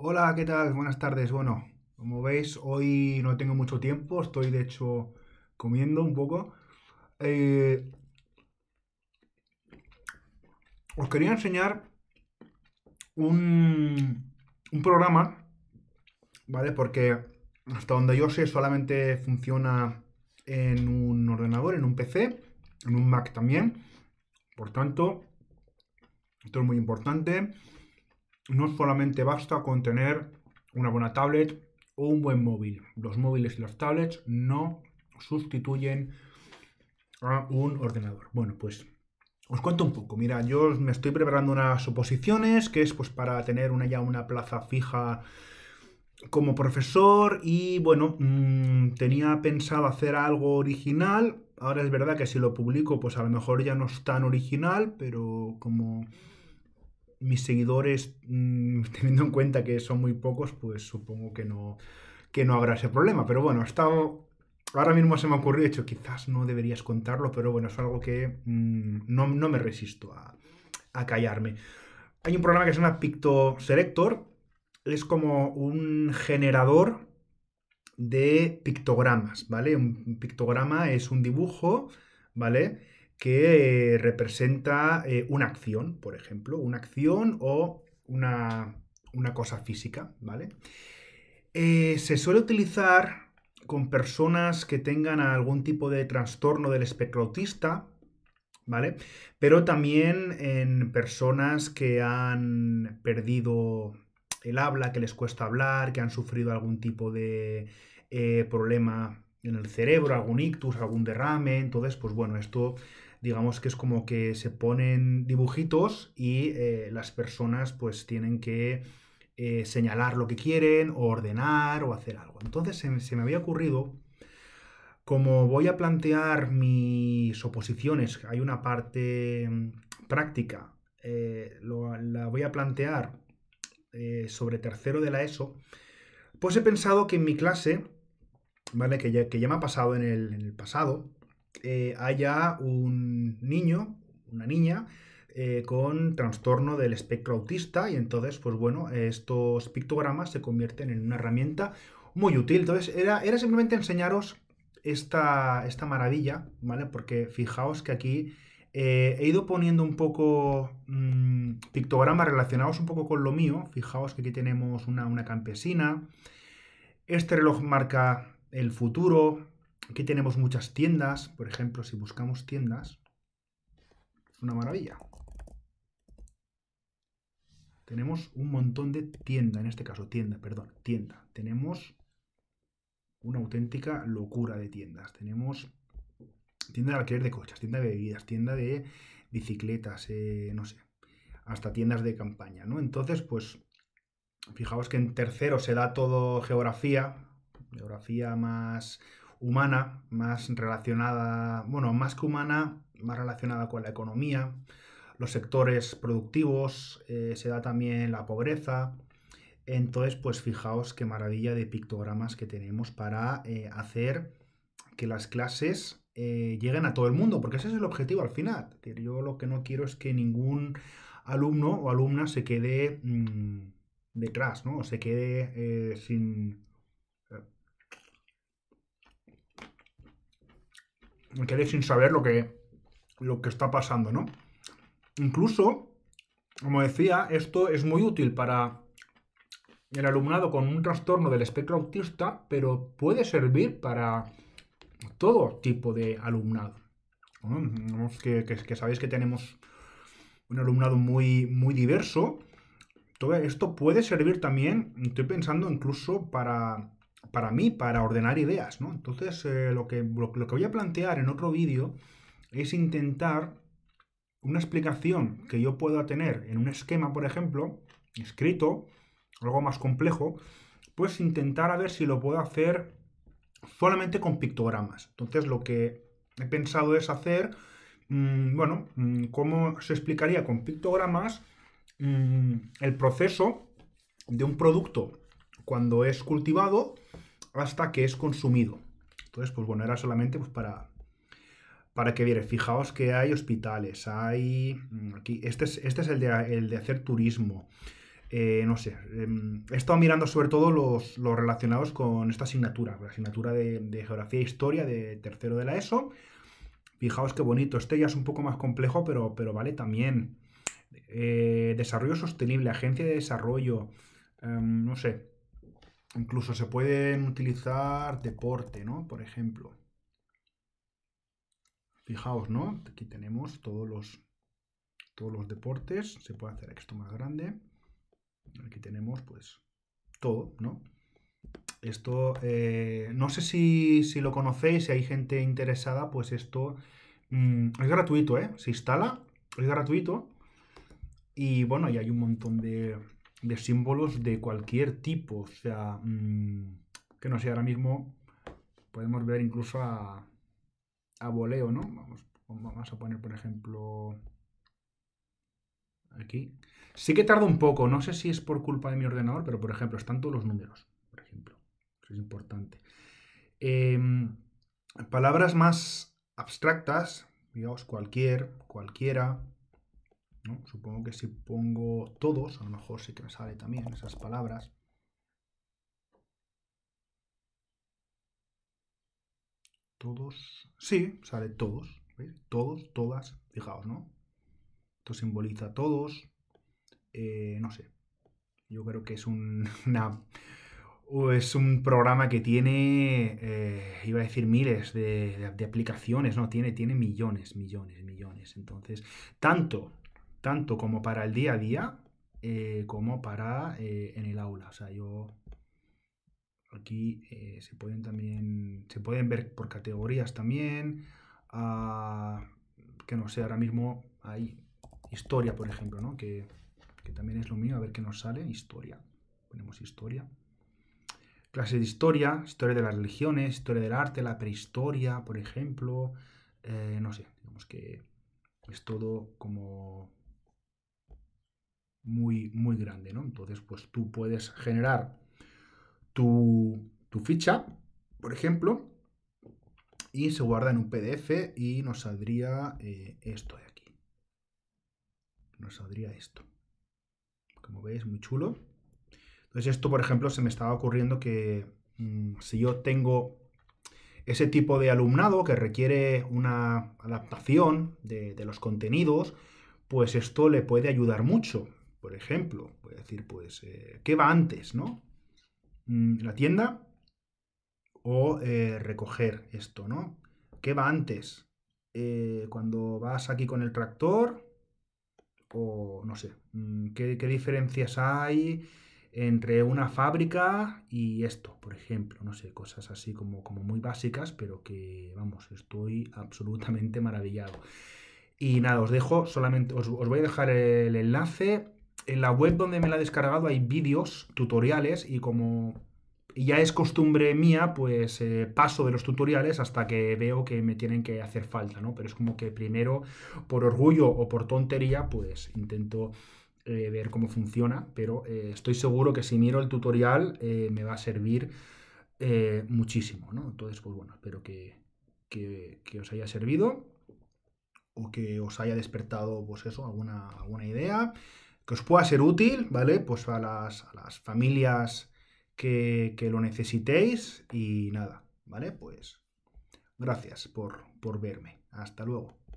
Hola, ¿qué tal? Buenas tardes. Bueno, como veis, hoy no tengo mucho tiempo, estoy de hecho comiendo un poco. Eh, os quería enseñar un, un programa, ¿vale? Porque hasta donde yo sé solamente funciona en un ordenador, en un PC, en un Mac también. Por tanto, esto es muy importante no solamente basta con tener una buena tablet o un buen móvil. Los móviles y las tablets no sustituyen a un ordenador. Bueno, pues os cuento un poco. Mira, yo me estoy preparando unas oposiciones, que es pues para tener una, ya una plaza fija como profesor y bueno, mm, tenía pensado hacer algo original. Ahora es verdad que si lo publico, pues a lo mejor ya no es tan original, pero como mis seguidores, mm, teniendo en cuenta que son muy pocos, pues supongo que no, que no habrá ese problema. Pero bueno, estado, ahora mismo se me ha ocurrido, hecho, quizás no deberías contarlo, pero bueno, es algo que mm, no, me resisto a, callarme. Hay un programa que se llama Pictoselector, es como un generador de pictogramas, ¿vale? Un pictograma es un dibujo, ¿vale? que eh, representa eh, una acción, por ejemplo, una acción o una, cosa física, ¿vale? Eh, se suele utilizar con personas que tengan algún tipo de trastorno del espectro autista, ¿vale? Pero también en personas que han perdido el habla, que les cuesta hablar, que han sufrido algún tipo de problema en el cerebro, algún ictus, algún derrame, entonces, pues bueno, esto digamos que es como que se ponen dibujitos y eh, las personas pues tienen que eh, señalar lo que quieren, o ordenar o hacer algo. Entonces se, me había ocurrido como voy a plantear mis oposiciones, hay una parte mm, práctica, eh, la voy a plantear sobre tercero de la ESO, pues he pensado que en mi clase, ¿vale? Que ya, me ha pasado en el pasado, eh, haya un niño, una niña, eh, con trastorno del espectro autista y entonces, pues bueno, estos pictogramas se convierten en una herramienta muy útil. Entonces, era, era simplemente enseñaros esta, esta maravilla, ¿vale? Porque fijaos que aquí eh, he ido poniendo un poco mm, pictogramas relacionados un poco con lo mío. Fijaos que aquí tenemos una, una campesina. Este reloj marca el futuro. Aquí tenemos muchas tiendas, por ejemplo, si buscamos tiendas, es una maravilla. Tenemos un montón de tienda, en este caso tienda, perdón, tienda. Tenemos una auténtica locura de tiendas. Tenemos tienda de alquiler de coches, tienda de bebidas, tienda de bicicletas, eh, no sé, hasta tiendas de campaña, ¿no? Entonces, pues, fijaos que en tercero se da todo geografía, geografía más humana, más relacionada, bueno, más que humana, más relacionada con la economía, los sectores productivos, eh, se da también la pobreza. Entonces, pues fijaos qué maravilla de pictogramas que tenemos para eh, hacer que las clases eh, lleguen a todo el mundo, porque ese es el objetivo al final. Yo lo que no quiero es que ningún alumno o alumna se quede mm, detrás, ¿no? se quede sin, me quedé sin saber lo que, lo que está pasando, ¿no? Incluso, como decía, esto es muy útil para el alumnado con un trastorno del espectro autista, pero puede servir para todo tipo de alumnado. que, que, sabéis que tenemos un alumnado muy, muy diverso. Todo esto puede servir también, estoy pensando incluso para para mí, para ordenar ideas, ¿no? Entonces, eh, lo, que, lo, que voy a plantear en otro vídeo es intentar una explicación que yo pueda tener en un esquema, por ejemplo, escrito, algo más complejo, pues intentar a ver si lo puedo hacer solamente con pictogramas. Entonces, lo que he pensado es hacer, mm, bueno, mm, cómo se explicaría con pictogramas mm, el proceso de un producto cuando es cultivado, hasta que es consumido. Entonces, pues bueno, era solamente pues, para, para que viera. Fijaos que hay hospitales, hay... Mm, aquí, este, es, este es el de, el de hacer turismo. Eh, no sé, em, he estado mirando sobre todo los, relacionados con esta asignatura, la asignatura de, Geografía e Historia de tercero de la ESO. Fijaos qué bonito, este ya es un poco más complejo, pero, pero vale también. Eh, desarrollo sostenible, agencia de desarrollo, em, no sé, Incluso se pueden utilizar deporte, ¿no? Por ejemplo. Fijaos, ¿no? Aquí tenemos todos los, todos los deportes. Se puede hacer esto más grande. Aquí tenemos, pues, todo, ¿no? Esto, eh, no sé si, lo conocéis, si hay gente interesada, pues esto mm, es gratuito, ¿eh? Se instala, es gratuito. Y bueno, y hay un montón de, de símbolos de cualquier tipo. O sea, mm, que no sé, ahora mismo podemos ver incluso a, a voleo, ¿no? Vamos, vamos a poner, por ejemplo, aquí. Sí que tarda un poco, no sé si es por culpa de mi ordenador, pero por ejemplo, están todos los números, por ejemplo. Eso es importante. Em, palabras más abstractas, digamos, cualquier, cualquiera, Supongo que si pongo todos, a lo mejor sí que me sale también esas palabras. Todos, sí, sale todos, Todos, todas, fijaos, ¿no? Esto simboliza todos, eh, no sé. Yo creo que es un, una, es un programa que tiene, eh, iba a decir miles de, aplicaciones, no, tiene, tiene millones, millones, millones. Entonces, tanto tanto como para el día a día, eh, como para eh, en el aula. O sea, yo aquí eh, se pueden también, se pueden ver por categorías también, ah, que no sé, ahora mismo hay historia, por ejemplo, ¿no? Que, que también es lo mío, a ver qué nos sale, historia, ponemos historia. Clase de historia, historia de las religiones, historia del arte, la prehistoria, por ejemplo, no sé, digamos que es todo como muy, muy grande, ¿no? Entonces, pues tú puedes generar tu, ficha, por ejemplo, y se guarda en un PDF y nos saldría eh, esto de aquí. Nos saldría esto. Como veis, muy chulo. Entonces esto, por ejemplo, se me estaba ocurriendo que mm, si yo tengo ese tipo de alumnado que requiere una adaptación de, de los contenidos, pues esto le puede ayudar mucho por ejemplo. Voy a decir, pues, eh, ¿qué va antes, no? Mm, ¿La tienda o eh, recoger esto, no? ¿Qué va antes? Eh, cuando vas aquí con el tractor o no sé, mm, ¿qué, diferencias hay entre una fábrica y esto, por ejemplo, no sé, cosas así como, como muy básicas, pero que, vamos, estoy absolutamente maravillado. Y nada, os dejo solamente, os voy a dejar el enlace en la web donde me la he descargado hay vídeos, tutoriales y como ya es costumbre mía, pues eh, paso de los tutoriales hasta que veo que me tienen que hacer falta, ¿no? Pero es como que primero, por orgullo o por tontería, pues intento eh, ver cómo funciona, pero eh, estoy seguro que si miro el tutorial me va a servir muchísimo, ¿no? Entonces, pues bueno, espero que, os haya servido o que os haya despertado, pues eso, alguna, alguna idea que os pueda ser útil, ¿vale? Pues a las, a las familias que, que, lo necesitéis y nada, ¿vale? Pues gracias por, por verme. Hasta luego.